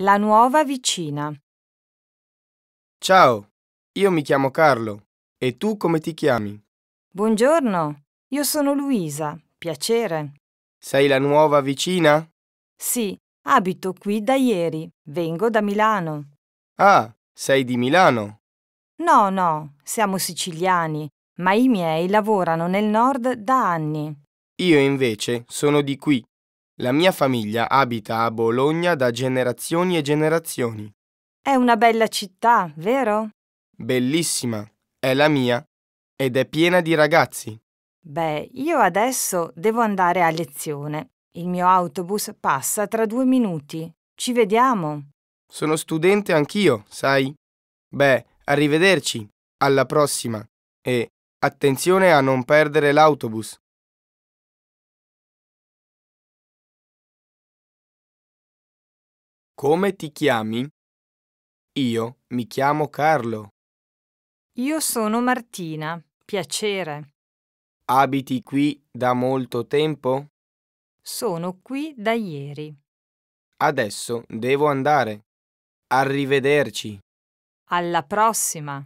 La nuova vicina. Ciao, io mi chiamo Carlo. E tu come ti chiami? Buongiorno, io sono Luisa. Piacere. Sei la nuova vicina? Sì, abito qui da ieri. Vengo da Milano. Ah, sei di Milano? No, no, siamo siciliani, ma i miei lavorano nel nord da anni. Io invece sono di qui, la mia famiglia abita a Bologna da generazioni e generazioni. È una bella città, vero? Bellissima, è la mia ed è piena di ragazzi. Beh, io adesso devo andare a lezione. Il mio autobus passa tra due minuti. Ci vediamo. Sono studente anch'io, sai? Beh, arrivederci. Alla prossima. E attenzione a non perdere l'autobus. Come ti chiami? Io mi chiamo Carlo. Io sono Martina. Piacere. Abiti qui da molto tempo? Sono qui da ieri. Adesso devo andare. Arrivederci. Alla prossima.